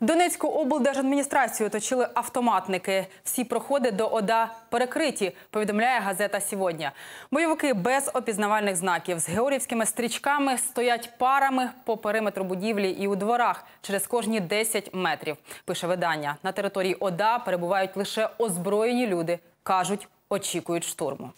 Донецьку облдержадміністрацію оточили автоматники. Всі проходи до ОДА перекриті. Повідомляє газета сьогодні. Бойовики без опізнавальних знаків з георівськими стрічками стоять парами по периметру будівлі і у дворах через кожні 10 метрів. Пише видання на території ОДА перебувають лише озброєні люди. кажуть, очікують штурму.